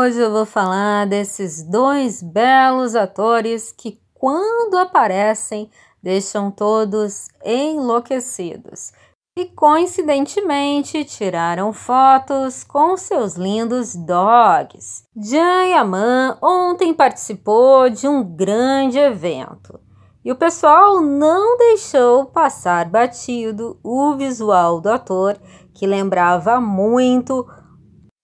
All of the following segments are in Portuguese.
Hoje eu vou falar desses dois belos atores que, quando aparecem, deixam todos enlouquecidos e, coincidentemente, tiraram fotos com seus lindos dogs. Jan Yaman ontem participou de um grande evento. E o pessoal não deixou passar batido o visual do ator, que lembrava muito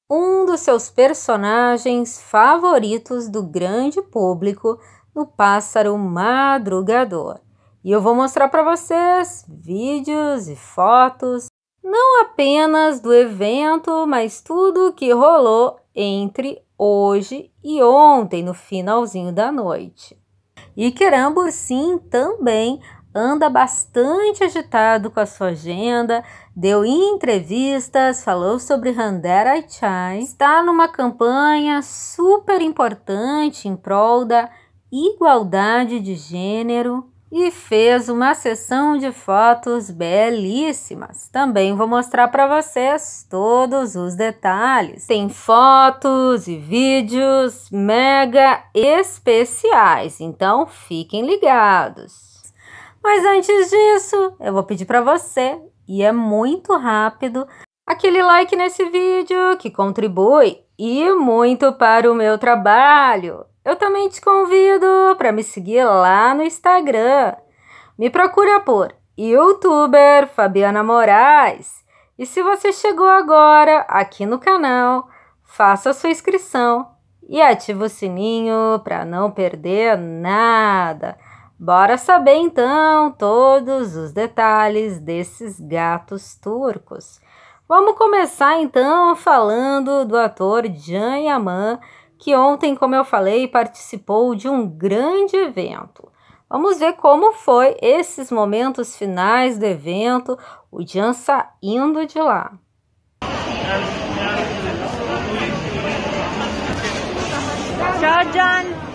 um dos seus personagens favoritos do grande público no Pássaro Madrugador. E eu vou mostrar para vocês vídeos e fotos, não apenas do evento, mas tudo o que rolou entre hoje e ontem, no finalzinho da noite. E Querambur, sim, também anda bastante agitado com a sua agenda, deu entrevistas, falou sobre Rander Aichai, está numa campanha super importante em prol da igualdade de gênero e fez uma sessão de fotos belíssimas. Também vou mostrar para vocês todos os detalhes. Tem fotos e vídeos mega especiais, então fiquem ligados. Mas antes disso, eu vou pedir para você e é muito rápido, aquele like nesse vídeo que contribui e muito para o meu trabalho. Eu também te convido para me seguir lá no Instagram. Me procura por youtuber Fabiana Moraes. E se você chegou agora aqui no canal, faça sua inscrição e ative o sininho para não perder nada. Bora saber então todos os detalhes desses gatos turcos. Vamos começar então falando do ator Jan Yaman, que ontem, como eu falei, participou de um grande evento. Vamos ver como foi esses momentos finais do evento, o Jan saindo de lá. Tchau, Jan!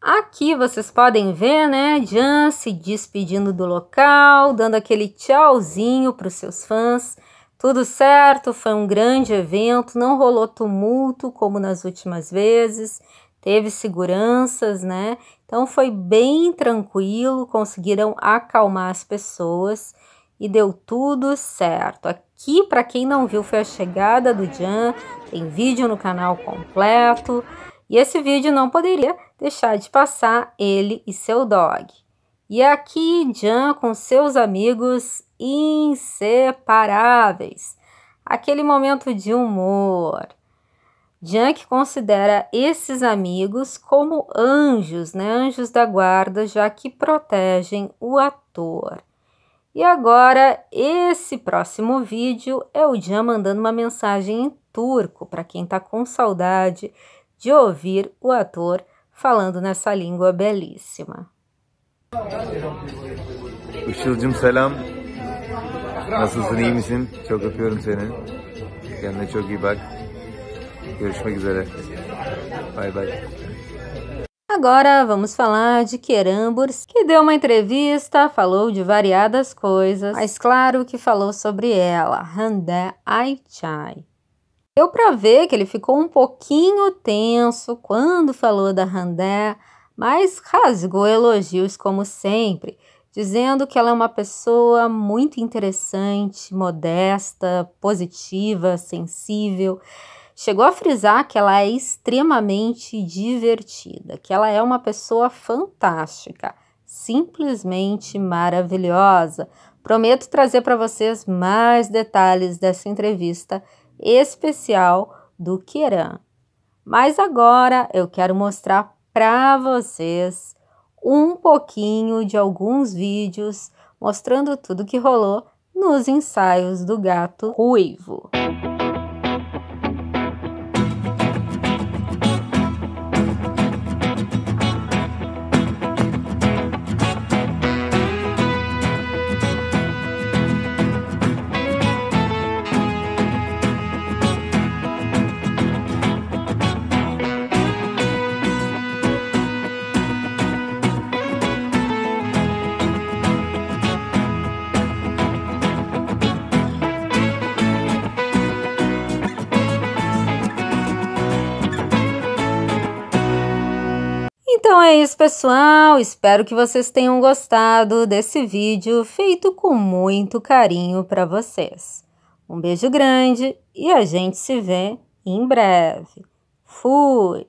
Aqui vocês podem ver, né, Jan se despedindo do local, dando aquele tchauzinho para os seus fãs. Tudo certo, foi um grande evento, não rolou tumulto como nas últimas vezes, teve seguranças, né? Então foi bem tranquilo, conseguiram acalmar as pessoas e deu tudo certo que para quem não viu foi a chegada do Jan, tem vídeo no canal completo. E esse vídeo não poderia deixar de passar ele e seu dog. E aqui Jan com seus amigos inseparáveis. Aquele momento de humor. Jan que considera esses amigos como anjos, né? anjos da guarda, já que protegem o ator. E agora, esse próximo vídeo é o Jean mandando uma mensagem em turco para quem está com saudade de ouvir o ator falando nessa língua belíssima. Işıl'cım selam. Nasılsın, iyi misin? Çok öpüyorum seni. Kendine çok iyi bak. Görüşmek üzere. Bay bay. Agora vamos falar de Queramburs, que deu uma entrevista, falou de variadas coisas, mas claro que falou sobre ela, Handé Aichai. Deu para ver que ele ficou um pouquinho tenso quando falou da Handé, mas rasgou elogios como sempre, dizendo que ela é uma pessoa muito interessante, modesta, positiva, sensível chegou a frisar que ela é extremamente divertida, que ela é uma pessoa fantástica, simplesmente maravilhosa. Prometo trazer para vocês mais detalhes dessa entrevista especial do Queran. Mas agora eu quero mostrar para vocês um pouquinho de alguns vídeos mostrando tudo que rolou nos ensaios do gato ruivo. Então é isso, pessoal. Espero que vocês tenham gostado desse vídeo feito com muito carinho para vocês. Um beijo grande e a gente se vê em breve. Fui!